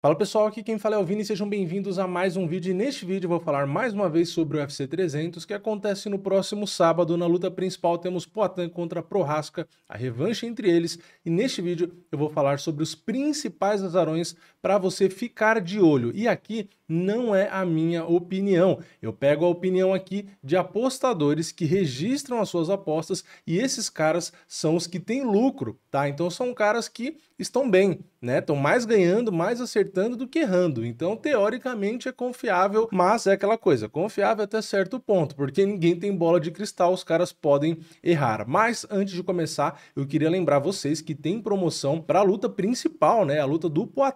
Fala pessoal, aqui quem fala é o Vini, sejam bem-vindos a mais um vídeo e neste vídeo eu vou falar mais uma vez sobre o UFC 300 que acontece no próximo sábado. Na luta principal temos Poatan contra Prohaska, a revanche entre eles e neste vídeo eu vou falar sobre os principais azarões para você ficar de olho. E aqui não é a minha opinião. Eu pego a opinião aqui de apostadores que registram as suas apostas e esses caras são os que têm lucro, tá? Então são caras que estão bem, né? Estão mais ganhando, mais acertando do que errando. Então, teoricamente, é confiável, mas é aquela coisa, confiável até certo ponto, porque ninguém tem bola de cristal, os caras podem errar. Mas antes de começar, eu queria lembrar vocês que tem promoção para a luta principal, né? A luta do Poitin.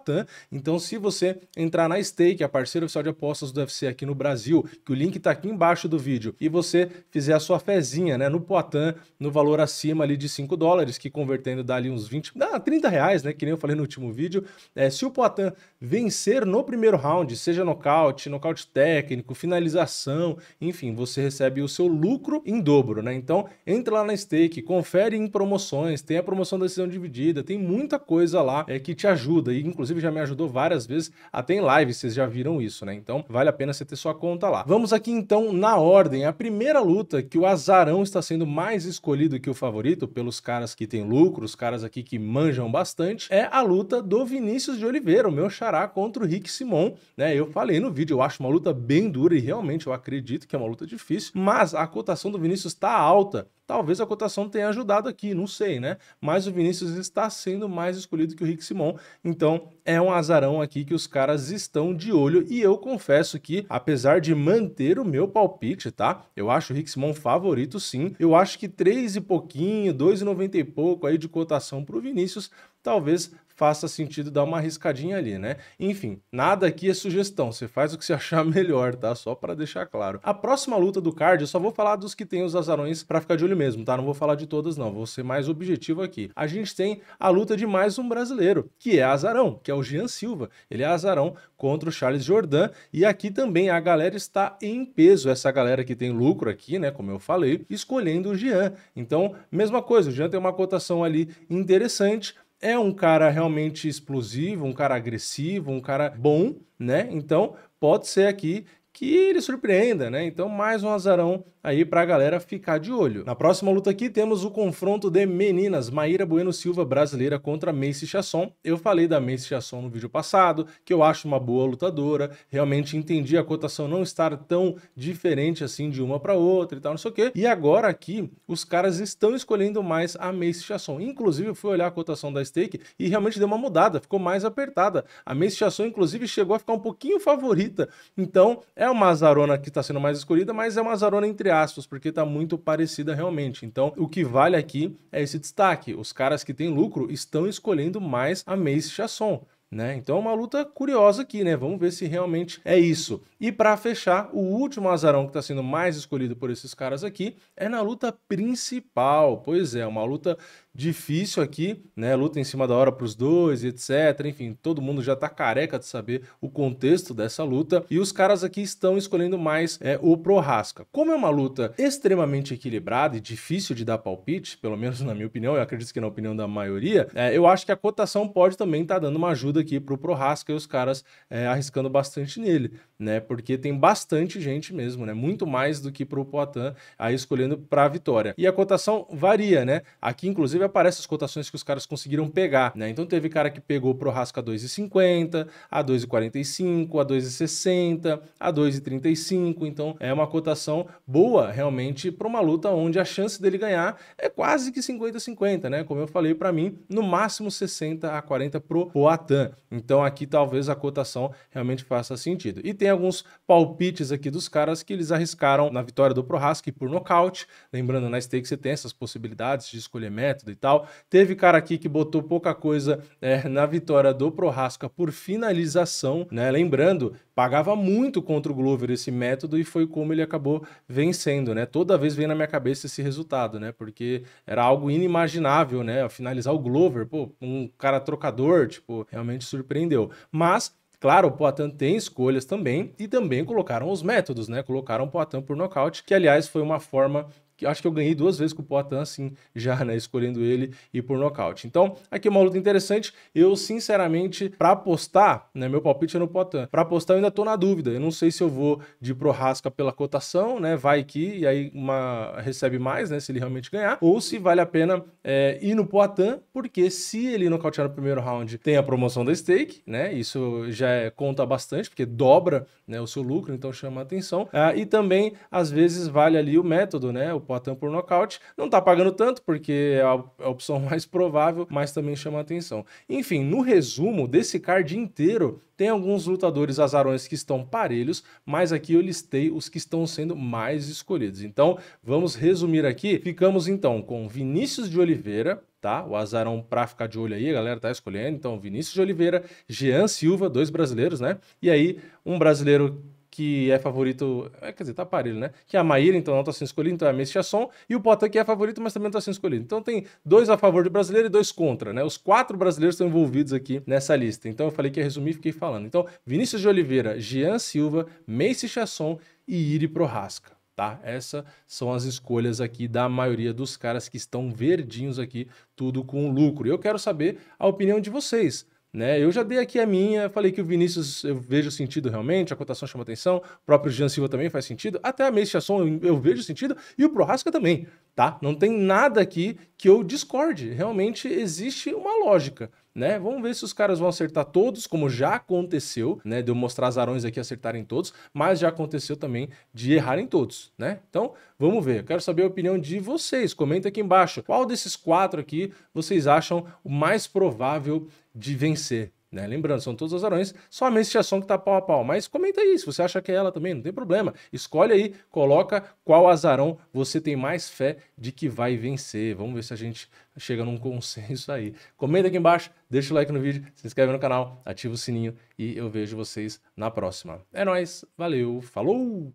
Então, se você entrar na stake a partir parceiro oficial de apostas do UFC aqui no Brasil, que o link está aqui embaixo do vídeo, e você fizer a sua fezinha, né, no Poitin, no valor acima ali de 5 dólares, que convertendo dá ali uns 20, dá 30 reais, né, que nem eu falei no último vídeo, é, se o Poitin vencer no primeiro round, seja nocaute, nocaute técnico, finalização, enfim, você recebe o seu lucro em dobro, né, então entra lá na Stake, confere em promoções, tem a promoção da decisão dividida, tem muita coisa lá é, que te ajuda, e inclusive já me ajudou várias vezes, até em live, vocês já viram isso, né? Então vale a pena você ter sua conta lá. Vamos aqui então na ordem. A primeira luta que o azarão está sendo mais escolhido que o favorito pelos caras que têm lucro, os caras aqui que manjam bastante, é a luta do Vinícius de Oliveira, o meu xará contra o Rick Simon, né? Eu falei no vídeo, eu acho uma luta bem dura e realmente eu acredito que é uma luta difícil, mas a cotação do Vinícius está alta. Talvez a cotação tenha ajudado aqui, não sei, né? Mas o Vinícius está sendo mais escolhido que o Rick Simon, então é um azarão aqui que os caras estão de olho e eu confesso que, apesar de manter o meu palpite, tá? Eu acho o Rixmon favorito sim. Eu acho que 3 e pouquinho, 2,90 e pouco aí de cotação para o Vinícius talvez faça sentido dar uma arriscadinha ali, né? Enfim, nada aqui é sugestão, você faz o que você achar melhor, tá? Só para deixar claro. A próxima luta do card, eu só vou falar dos que tem os azarões para ficar de olho mesmo, tá? Não vou falar de todas não, vou ser mais objetivo aqui. A gente tem a luta de mais um brasileiro, que é azarão, que é o Jean Silva. Ele é azarão contra o Charles Jordan e aqui também a galera está em peso, essa galera que tem lucro aqui, né, como eu falei, escolhendo o Jean. Então, mesma coisa, o Jean tem uma cotação ali interessante, é um cara realmente explosivo, um cara agressivo, um cara bom, né? Então pode ser aqui que ele surpreenda, né? Então mais um azarão aí para a galera ficar de olho. Na próxima luta aqui temos o confronto de meninas, Maíra Bueno Silva brasileira contra Macy Chasson. Eu falei da Macy Chasson no vídeo passado, que eu acho uma boa lutadora, realmente entendi a cotação não estar tão diferente assim de uma para outra e tal, não sei o quê. E agora aqui os caras estão escolhendo mais a Macy Chasson. Inclusive eu fui olhar a cotação da stake e realmente deu uma mudada, ficou mais apertada. A Macy Chasson inclusive chegou a ficar um pouquinho favorita. Então é uma azarona que está sendo mais escolhida, mas é uma azarona entre aspas, porque está muito parecida realmente. Então, o que vale aqui é esse destaque. Os caras que têm lucro estão escolhendo mais a Mace Chasson. Né? Então é uma luta curiosa aqui, né? Vamos ver se realmente é isso. E para fechar, o último azarão que está sendo mais escolhido por esses caras aqui é na luta principal. Pois é, uma luta difícil aqui, né? Luta em cima da hora para os dois, etc. Enfim, todo mundo já está careca de saber o contexto dessa luta e os caras aqui estão escolhendo mais é, o Prohaska. Como é uma luta extremamente equilibrada e difícil de dar palpite, pelo menos na minha opinião, eu acredito que na opinião da maioria, é, eu acho que a cotação pode também estar tá dando uma ajuda aqui para o Prohasca e os caras é, arriscando bastante nele, né? Porque tem bastante gente mesmo, né? Muito mais do que para o Poitin aí escolhendo para a vitória. E a cotação varia, né? Aqui, inclusive, aparecem as cotações que os caras conseguiram pegar, né? Então teve cara que pegou o Prohasca a 2,50, a 2,45, a 2,60, a 2,35. Então é uma cotação boa realmente para uma luta onde a chance dele ganhar é quase que 50-50, né? Como eu falei para mim, no máximo 60 a 40 pro Poatan. Então aqui talvez a cotação realmente faça sentido. E tem alguns palpites aqui dos caras que eles arriscaram na vitória do Prohaski por nocaute. Lembrando, na né, stake você tem essas possibilidades de escolher método e tal. Teve cara aqui que botou pouca coisa é, na vitória do Prohaska por finalização, né? Lembrando pagava muito contra o Glover esse método e foi como ele acabou vencendo, né? Toda vez vem na minha cabeça esse resultado, né? Porque era algo inimaginável, né? Finalizar o Glover, pô, um cara trocador, tipo, realmente surpreendeu. Mas Claro, o Poitin tem escolhas também e também colocaram os métodos, né? Colocaram o Poitin por nocaute, que aliás foi uma forma que acho que eu ganhei duas vezes com o Poatan, assim, já, né, escolhendo ele e por nocaute. Então, aqui é uma luta interessante. Eu, sinceramente, para apostar, né, meu palpite é no Poatan. Para apostar, eu ainda tô na dúvida. Eu não sei se eu vou de Prorasca pela cotação, né, vai aqui e aí uma recebe mais, né, se ele realmente ganhar, ou se vale a pena é, ir no Poatan, porque se ele nocautear no primeiro round, tem a promoção da stake, né, isso já é, conta bastante, porque dobra, né, o seu lucro, então chama a atenção. Ah, e também, às vezes, vale ali o método, né, o Poitin por nocaute. Não tá pagando tanto, porque é a é opção mais provável, mas também chama atenção. Enfim, no resumo desse card inteiro, tem alguns lutadores azarões que estão parelhos, mas aqui eu listei os que estão sendo mais escolhidos. Então, vamos resumir aqui. Ficamos então com Vinícius de Oliveira, tá? O azarão pra ficar de olho aí, a galera tá escolhendo. Então, Vinícius de Oliveira, Jean Silva, dois brasileiros, né? E aí, um brasileiro que é favorito. É, quer dizer, tá aparelho, né? Que é a Maíra, então, não está sendo escolhida, então é a Messi Chasson. E o Poitin, que é favorito, mas também não está sendo escolhido. Então tem dois a favor do brasileiro e dois contra, né? Os quatro brasileiros estão envolvidos aqui nessa lista. Então eu falei que ia resumir e fiquei falando. Então, Vinícius de Oliveira, Jean Silva, Macy Chasson e Iri Prohaska tá? Essas são as escolhas aqui da maioria dos caras que estão verdinhos aqui, tudo com lucro. Eu quero saber a opinião de vocês. Né? Eu já dei aqui a minha, falei que o Vinícius eu vejo sentido realmente, a cotação chama atenção, o próprio Jean Silva também faz sentido, até a Messiasson eu, eu vejo sentido, e o Prohasca também, tá? Não tem nada aqui que eu discorde, realmente existe uma lógica né? Vamos ver se os caras vão acertar todos, como já aconteceu, né? De eu mostrar as arões aqui acertarem todos, mas já aconteceu também de errarem todos, né? Então, vamos ver. Eu quero saber a opinião de vocês. Comenta aqui embaixo. Qual desses quatro aqui vocês acham o mais provável de vencer? Né? Lembrando, são todos os aranhas, somente a som que tá pau a pau. Mas comenta aí, se você acha que é ela também, não tem problema. Escolhe aí, coloca qual azarão você tem mais fé de que vai vencer. Vamos ver se a gente chega num consenso aí. Comenta aqui embaixo, deixa o like no vídeo, se inscreve no canal, ativa o sininho e eu vejo vocês na próxima. É nóis, valeu, falou!